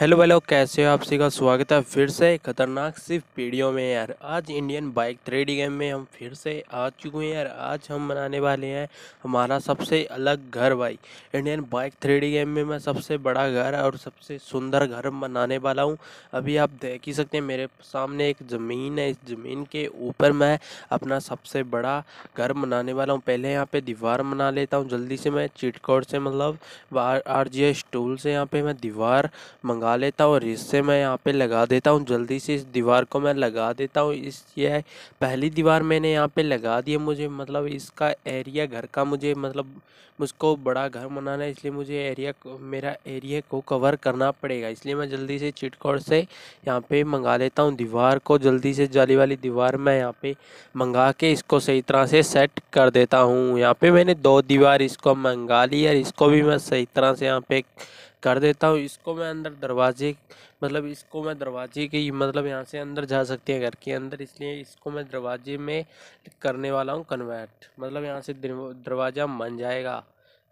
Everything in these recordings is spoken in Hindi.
हेलो वेलो कैसे हो आप का स्वागत है फिर से खतरनाक सिर्फ वीडियो में यार आज इंडियन बाइक थ्रेडी गेम में हम फिर से आ चुके हैं यार आज हम बनाने वाले हैं हमारा सबसे अलग घर भाई इंडियन बाइक थ्रेडी गेम में मैं सबसे बड़ा घर और सबसे सुंदर घर बनाने वाला हूँ अभी आप देख ही सकते हैं मेरे सामने एक ज़मीन है इस ज़मीन के ऊपर मैं अपना सबसे बड़ा घर बनाने वाला हूँ पहले यहाँ पर दीवार बना लेता हूँ जल्दी से मैं चिटकोड से मतलब आर जी टूल से यहाँ पर मैं दीवार मंगा मंगा लेता हूँ और इससे मैं यहाँ पे लगा देता हूँ जल्दी से इस दीवार को मैं लगा देता हूँ इस यह पहली दीवार मैंने यहाँ पे लगा दी है मुझे मतलब इसका एरिया घर का मुझे मतलब मुझको बड़ा घर बनाना है इसलिए मुझे एरिया मेरा एरिया को कवर करना पड़ेगा इसलिए मैं जल्दी से चिटकोड़ से यहाँ पे मंगा लेता हूँ दीवार को जल्दी से जाली वाली दीवार मैं यहाँ पे मंगा के इसको सही तरह से सेट कर देता हूँ यहाँ पे मैंने दो दीवार इसको मंगा ली और इसको भी मैं सही तरह से यहाँ पे कर देता हूँ इसको मैं अंदर दरवाजे मतलब इसको मैं दरवाजे के मतलब यहाँ से अंदर जा सकती है घर के अंदर इसलिए इसको मैं दरवाजे में करने वाला हूँ कन्वर्ट मतलब यहाँ से दरवाज़ा मन जाएगा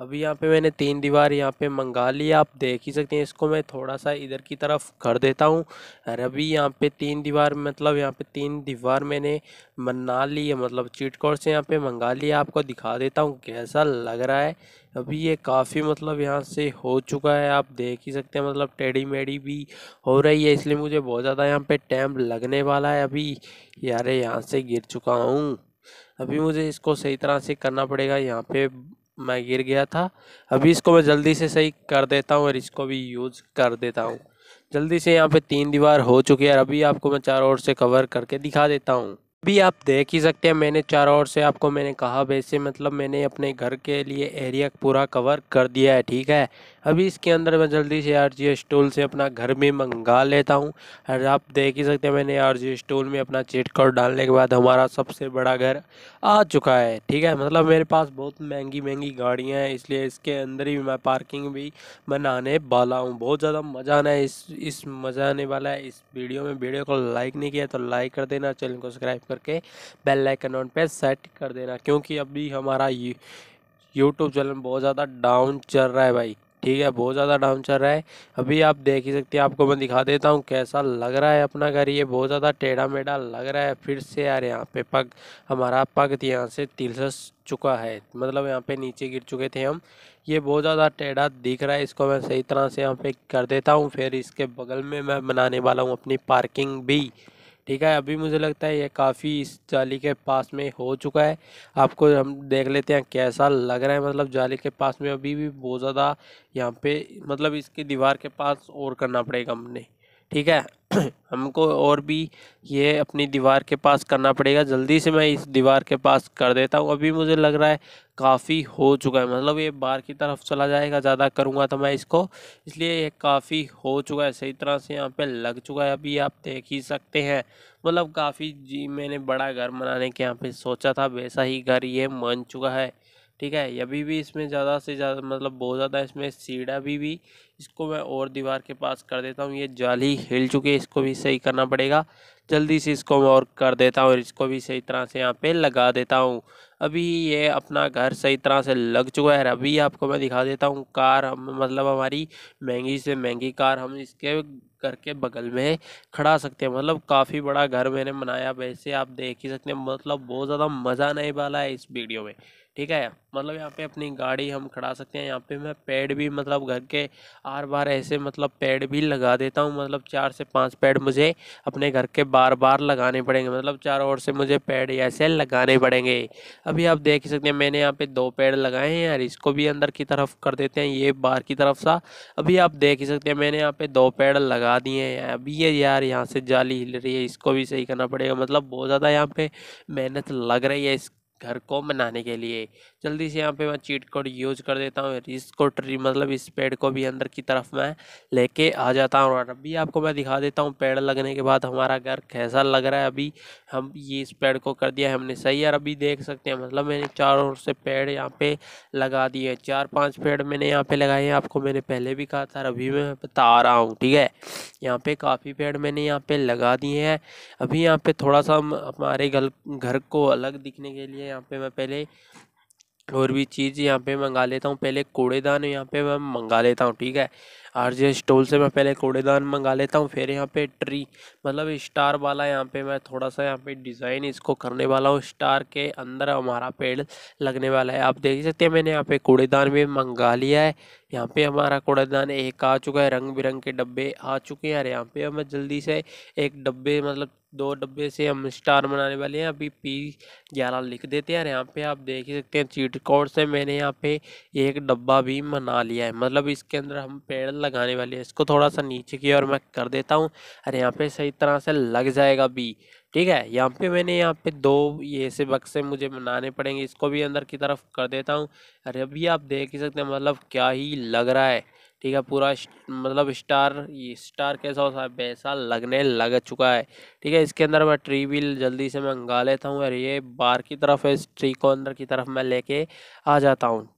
अभी यहाँ पे मैंने तीन दीवार यहाँ पे मंगा ली आप देख ही सकते हैं इसको मैं थोड़ा सा इधर की तरफ कर देता हूँ और अभी यहाँ पे तीन दीवार मतलब यहाँ पे तीन दीवार मैंने मना ली है मतलब चीट कोड से यहाँ पे मंगा लिया आपको दिखा देता हूँ कैसा लग रहा है अभी ये काफ़ी मतलब यहाँ से हो चुका है आप देख ही सकते हैं मतलब टेढ़ी मेढ़ी भी हो रही है इसलिए मुझे बहुत ज़्यादा यहाँ पर टैम लगने वाला है अभी यार यहाँ से गिर चुका हूँ अभी मुझे इसको सही तरह से करना पड़ेगा यहाँ पे मैं गिर गया था अभी इसको मैं जल्दी से सही कर देता हूँ और इसको भी यूज़ कर देता हूँ जल्दी से यहाँ पे तीन दीवार हो चुकी है और अभी आपको मैं चारों ओर से कवर करके दिखा देता हूँ भी आप देख ही सकते हैं मैंने चारों ओर से आपको मैंने कहा वैसे मतलब मैंने अपने घर के लिए एरिया पूरा कवर कर दिया है ठीक है अभी इसके अंदर मैं जल्दी से आर जी स्टोल से अपना घर भी मंगा लेता हूँ और आप देख ही सकते हैं मैंने आर जी स्टोल में अपना चीट कोड डालने के बाद हमारा सबसे बड़ा घर आ चुका है ठीक है मतलब मेरे पास बहुत महंगी महंगी गाड़ियाँ हैं इसलिए इसके अंदर ही मैं पार्किंग भी बनाने वाला हूँ बहुत ज़्यादा मज़ा आना है इस इस मज़ा आने वाला है इस वीडियो में वीडियो को लाइक नहीं किया तो लाइक कर देना चैनल को सब्सक्राइब करके बेल आइकन ऑन पे सेट कर देना क्योंकि अभी हमारा यूट्यूब चैनल बहुत ज़्यादा डाउन चल रहा है भाई ठीक है बहुत ज़्यादा डाउन चल रहा है अभी आप देख ही सकते हैं आपको मैं दिखा देता हूँ कैसा लग रहा है अपना घर ये बहुत ज़्यादा टेढ़ा मेढ़ा लग रहा है फिर से यार यहाँ पे पग हमारा पग यहाँ से तिलसस चुका है मतलब यहाँ पे नीचे गिर चुके थे हम ये बहुत ज़्यादा टेढ़ा दिख रहा है इसको मैं सही तरह से यहाँ पे कर देता हूँ फिर इसके बगल में मैं बनाने वाला हूँ अपनी पार्किंग भी ठीक है अभी मुझे लगता है ये काफ़ी इस जाली के पास में हो चुका है आपको हम देख लेते हैं कैसा लग रहा है मतलब जाली के पास में अभी भी बहुत ज़्यादा यहाँ पे मतलब इसकी दीवार के पास और करना पड़ेगा हमने ठीक है हमको और भी ये अपनी दीवार के पास करना पड़ेगा जल्दी से मैं इस दीवार के पास कर देता हूँ अभी मुझे लग रहा है काफ़ी हो चुका है मतलब ये बाहर की तरफ चला जाएगा ज़्यादा करूँगा तो मैं इसको इसलिए ये काफ़ी हो चुका है सही तरह से यहाँ पे लग चुका है अभी आप देख ही सकते हैं मतलब काफ़ी जी मैंने बड़ा घर बनाने के यहाँ पर सोचा था वैसा ही घर ये मान चुका है ठीक है अभी भी इसमें ज़्यादा से ज़्यादा मतलब बहुत ज़्यादा इसमें सीढ़ा भी भी इसको मैं और दीवार के पास कर देता हूँ ये जाली हिल चुकी है इसको भी सही करना पड़ेगा जल्दी से इसको मैं और कर देता हूँ और इसको भी सही तरह से यहाँ पे लगा देता हूँ अभी ये अपना घर सही तरह से लग चुका है अभी आपको मैं दिखा देता हूँ कार हम मतलब हमारी महंगी से महंगी कार हम इसके घर के बगल में खड़ा सकते हैं मतलब काफ़ी बड़ा घर मैंने बनाया वैसे आप देख ही सकते हैं मतलब बहुत ज़्यादा मज़ा नहीं वाला है इस वीडियो में ठीक है मतलब यहाँ पे अपनी गाड़ी हम खड़ा सकते हैं यहाँ पे मैं पेड़ भी मतलब घर के आर बार ऐसे मतलब पेड़ भी लगा देता हूँ मतलब चार से पांच पेड़ मुझे अपने घर के बार बार लगाने पड़ेंगे मतलब चार ओर से मुझे पेड़ ऐसे लगाने पड़ेंगे अभी आप देख सकते हैं मैंने यहाँ पे दो पेड़ लगाए हैं यार इसको भी अंदर की तरफ कर देते हैं ये बाहर की तरफ सा अभी आप देख सकते हैं मैंने यहाँ पे दो पेड़ लगा दिए हैं अभी ये यार यहाँ से जाली हिल रही है इसको भी सही करना पड़ेगा मतलब बहुत ज़्यादा यहाँ पे मेहनत लग रही है इस घर को बनाने के लिए जल्दी से यहाँ पे मैं चीट कोड यूज कर देता हूँ इसको ट्री मतलब इस पेड़ को भी अंदर की तरफ मैं लेके आ जाता हूँ और अभी आपको मैं दिखा देता हूँ पेड़ लगने के बाद हमारा घर कैसा लग रहा है अभी हम ये इस पेड़ को कर दिया हमने सही यार अभी देख सकते हैं मतलब मैंने चारों ओर से पेड़ यहाँ पे लगा दिए चार पाँच पेड़ मैंने यहाँ पे लगाए हैं आपको मैंने पहले भी कहा था अभी मैं बता रहा हूँ ठीक है यहाँ पे काफ़ी पेड़ मैंने यहाँ पे लगा दिए हैं अभी यहाँ पे थोड़ा सा हमारे घर को अलग दिखने के लिए यहाँ पे मैं पहले और भी चीज़ यहाँ पे मंगा लेता हूँ पहले कूड़ेदान यहाँ पे मैं मंगा लेता हूँ ठीक है आर जे स्टोल से मैं पहले कूड़ेदान मंगा लेता हूँ फिर यहाँ पे ट्री मतलब स्टार वाला यहाँ पे मैं थोड़ा सा यहाँ पे डिज़ाइन इसको करने वाला हूँ स्टार के अंदर हमारा पेड़ लगने वाला है आप देख सकते हैं मैंने यहाँ पे कूड़ेदान भी मंगा लिया है यहाँ पे हमारा कूड़ेदान एक आ चुका है रंग बिरंग के डब्बे आ चुके हैं यार यहाँ पे मैं जल्दी से एक डब्बे मतलब दो डब्बे से हम स्टार बनाने वाले हैं अभी पी ग्यारह लिख देते हैं और यहाँ पे आप देख ही सकते हैं चीट कोड से मैंने यहाँ पे एक डब्बा भी बना लिया है मतलब इसके अंदर हम पेड़ लगाने वाले हैं इसको थोड़ा सा नीचे की ओर मैं कर देता हूँ और यहाँ पे सही तरह से लग जाएगा बी ठीक है यहाँ पे मैंने यहाँ पे दो ये ऐसे बक्से मुझे बनाने पड़ेंगे इसको भी अंदर की तरफ कर देता हूँ अरे अभी आप देख ही सकते हैं मतलब क्या ही लग रहा है ठीक है पूरा मतलब स्टार ये स्टार कैसा होता है वैसा लगने लग चुका है ठीक है इसके अंदर मैं ट्री व्हील जल्दी से मैं मंगा लेता हूँ और ये बाहर की तरफ है इस ट्री को अंदर की तरफ मैं लेके आ जाता हूँ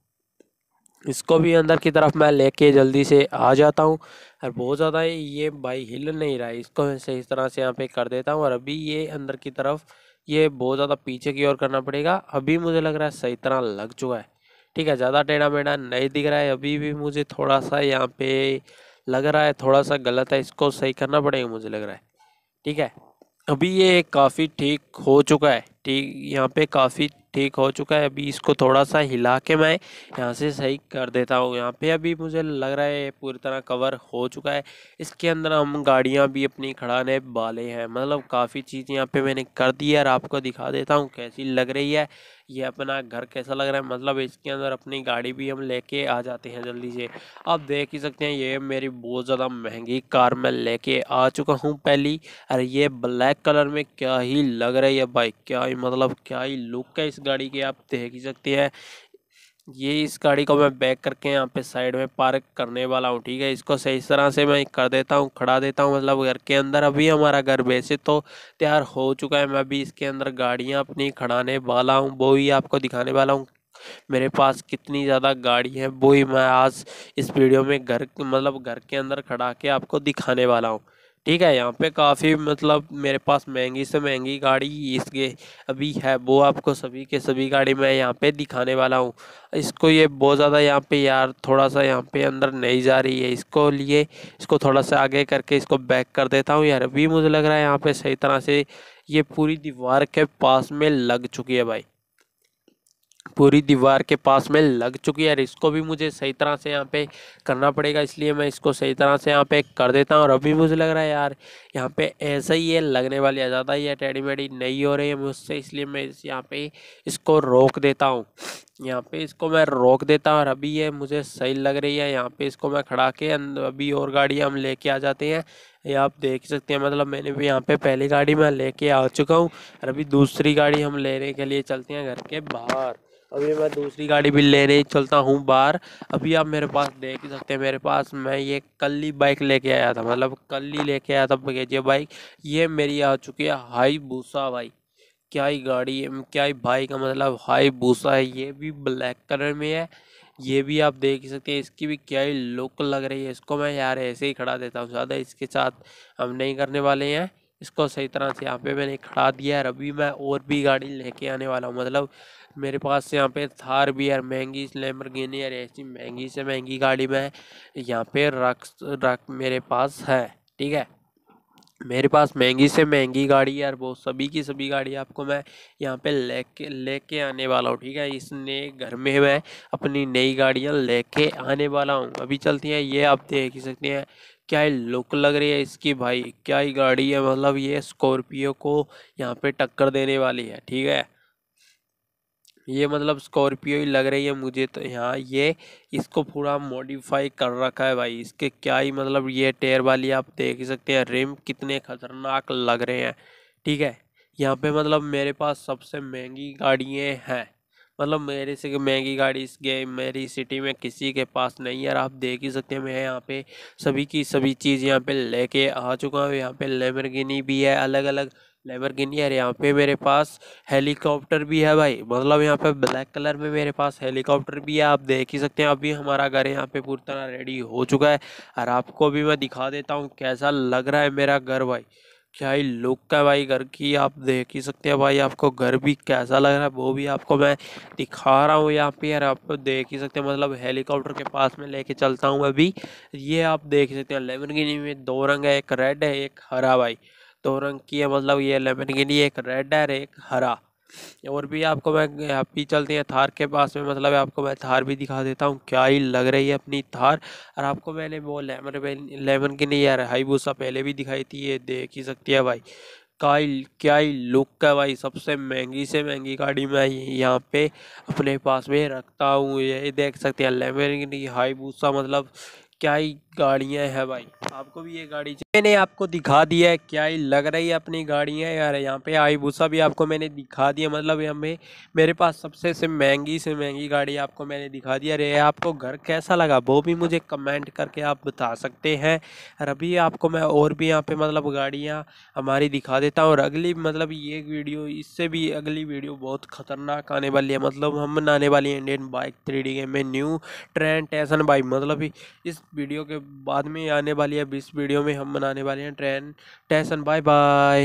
इसको भी अंदर की तरफ मैं लेके जल्दी से आ जाता हूँ और बहुत ज़्यादा ये भाई हिल नहीं रहा है इसको मैं सही तरह से यहाँ पे कर देता हूँ और अभी ये अंदर की तरफ ये बहुत ज़्यादा पीछे की ओर करना पड़ेगा अभी मुझे लग रहा है सही तरह लग चुका है ठीक है ज़्यादा टेढ़ा मेढ़ा नहीं दिख रहा है अभी भी मुझे थोड़ा सा यहाँ पे लग रहा है थोड़ा सा गलत है इसको सही करना पड़ेगा मुझे लग रहा है ठीक है अभी ये काफ़ी ठीक हो चुका है ठीक यहाँ पे काफ़ी ठीक हो चुका है अभी इसको थोड़ा सा हिला के मैं यहाँ से सही कर देता हूँ यहाँ पे अभी मुझे लग रहा है पूरी तरह कवर हो चुका है इसके अंदर हम गाड़ियाँ भी अपनी खड़ाने वाले हैं मतलब काफ़ी चीज़ यहाँ पे मैंने कर दी है और आपको दिखा देता हूँ कैसी लग रही है ये अपना घर कैसा लग रहा है मतलब इसके अंदर अपनी गाड़ी भी हम लेके आ जाते हैं जल्दी से आप देख ही सकते हैं ये मेरी बहुत ज़्यादा महंगी कार मैं लेके आ चुका हूँ पहली अरे ये ब्लैक कलर में क्या ही लग रही है बाइक क्या ही मतलब क्या ही लुक है इस गाड़ी के आप देख ही सकते हैं ये इस गाड़ी को मैं बैक करके यहाँ पे साइड में पार्क करने वाला हूँ ठीक है इसको सही तरह से मैं कर देता हूँ खड़ा देता हूँ मतलब घर के अंदर अभी हमारा घर वैसे तो तैयार हो चुका है मैं अभी इसके अंदर गाड़ियाँ अपनी खड़ाने वाला हूँ वो ही आपको दिखाने वाला हूँ मेरे पास कितनी ज़्यादा गाड़ी है वो ही मैं आज इस वीडियो में घर मतलब घर के अंदर खड़ा के आपको दिखाने वाला हूँ ठीक है यहाँ पे काफ़ी मतलब मेरे पास महंगी से महंगी गाड़ी इसके अभी है वो आपको सभी के सभी गाड़ी मैं यहाँ पे दिखाने वाला हूँ इसको ये बहुत ज़्यादा यहाँ पे यार थोड़ा सा यहाँ पे अंदर नहीं जा रही है इसको लिए इसको थोड़ा सा आगे करके इसको बैक कर देता हूँ यार अभी मुझे लग रहा है यहाँ पर सही तरह से ये पूरी दीवार के पास में लग चुकी है भाई पूरी दीवार के पास में लग चुकी है और इसको भी मुझे सही तरह से यहाँ पे करना पड़ेगा इसलिए मैं इसको सही तरह से यहाँ पे कर देता हूँ और अभी मुझे लग रहा है यार यहाँ पे ऐसा ही है लगने वाली ज़्यादा ही है टेढ़ी मेढ़ी नहीं हो रही है मुझसे इसलिए मैं इस यहाँ पे इसको रोक देता हूँ यहाँ पे इसको मैं रोक देता हूँ और अभी ये मुझे सही लग रही है यहाँ पे इसको मैं खड़ा के अभी और गाड़ी हम लेके आ जाते हैं ये आप देख सकते हैं मतलब मैंने भी यहाँ पे पहली गाड़ी मैं लेके आ चुका हूँ और अभी दूसरी गाड़ी हम लेने के लिए चलते हैं घर के बाहर अभी मैं दूसरी गाड़ी भी लेने चलता हूँ बाहर अभी आप मेरे पास देख ही सकते हैं मेरे पास मैं ये कल ही बाइक लेके आया था मतलब कल ही लेके आया था जी बाइक ये मेरी आ चुकी है हाई भूसा बाइक क्या ही गाड़ी है क्या ही भाई का मतलब हाई भूसा है ये भी ब्लैक कलर में है ये भी आप देख ही सकते हैं इसकी भी क्या ही लुक लग रही है इसको मैं यार ऐसे ही खड़ा देता हूँ ज़्यादा इसके साथ हम नहीं करने वाले हैं इसको सही तरह से यहाँ पे मैंने खड़ा दिया है अभी मैं और भी गाड़ी लेके आने वाला हूँ मतलब मेरे पास यहाँ पे थार भी यार महंगी गेनी यार ऐसी महंगी से महंगी गाड़ी में यहाँ पे रक्स रक मेरे पास है ठीक है मेरे पास महंगी से महंगी गाड़ी यार वो सभी की सभी गाड़ी आपको मैं यहाँ पे लेके लेके आने वाला हूँ ठीक है इसने घर में मैं अपनी नई गाड़ियाँ लेके आने वाला हूँ अभी चलती हैं ये आप देख ही सकते हैं क्या ही लुक लग रही है इसकी भाई क्या ही गाड़ी है मतलब ये स्कॉर्पियो को यहाँ पे टक्कर देने वाली है ठीक है ये मतलब स्कॉर्पियो ही लग रही है मुझे तो यहाँ ये इसको पूरा मॉडिफाई कर रखा है भाई इसके क्या ही मतलब ये टेयर वाली आप देख ही सकते हैं रिम कितने खतरनाक लग रहे हैं ठीक है यहाँ पे मतलब मेरे पास सबसे महंगी गाड़ियाँ हैं मतलब मेरे से महंगी गाड़ी इस गेम मेरी सिटी में किसी के पास नहीं है आप देख ही सकते हैं मैं यहाँ पे सभी की सभी चीज़ यहाँ पे लेके आ चुका हूँ यहाँ पे लेमरगिनी भी है अलग अलग गिन यार यहाँ पे मेरे पास हेलीकॉप्टर भी है भाई मतलब यहाँ पे ब्लैक कलर में मेरे पास हेलीकॉप्टर भी है आप देख ही सकते हैं अभी हमारा घर यहाँ पे पूरी तरह रेडी हो चुका है और आपको भी मैं दिखा देता हूँ कैसा लग रहा है मेरा घर भाई क्या ही लुक है भाई घर की आप देख ही सकते हैं भाई आपको घर भी कैसा लग रहा है वो भी आपको मैं दिखा रहा हूँ यहाँ पे यार आप देख ही सकते हैं मतलब हेलीकॉप्टर के पास में लेके चलता हूँ अभी ये आप देख सकते हैं गिनी में दो रंग है एक रेड है एक हरा भाई दो रंग की है मतलब ये लेमन ग्रीन ये एक रेड है एक हरा और भी आपको मैं यहाँ पी चलते हैं थार के पास में मतलब आपको मैं थार भी दिखा देता हूँ क्या ही लग रही है अपनी थार और आपको मैंने वो लेमन लेमन की नहीं यार हाई भूसा पहले भी दिखाई थी ये देख ही सकती है भाई का ही क्या ही लुक है भाई सबसे महंगी से महंगी गाड़ी मैं यहाँ पे अपने पास में रखता हूँ ये देख सकते हैं लेमन की हाई भूसा मतलब क्या ही गाड़ियाँ हैं भाई आपको भी ये गाड़ी मैंने आपको दिखा दिया है क्या ही लग रही है अपनी गाड़ियाँ यार यहाँ पे आई भूसा भी आपको मैंने दिखा दिया मतलब हमें मेरे पास सबसे से महंगी से महंगी गाड़ी आपको मैंने दिखा दिया अरे आपको घर कैसा लगा वो भी मुझे कमेंट करके आप बता सकते हैं और अभी आपको मैं और भी यहाँ पर मतलब गाड़ियाँ हमारी दिखा देता हूँ और अगली मतलब ये वीडियो इससे भी अगली वीडियो बहुत ख़तरनाक आने वाली है मतलब हम बनाने वाली इंडियन बाइक थ्री डी में न्यू ट्रेंड टेसन बाइक मतलब इस वीडियो के बाद में आने वाली है इस वीडियो में हम बनाने वाले हैं ट्रेन टेसन बाय बाय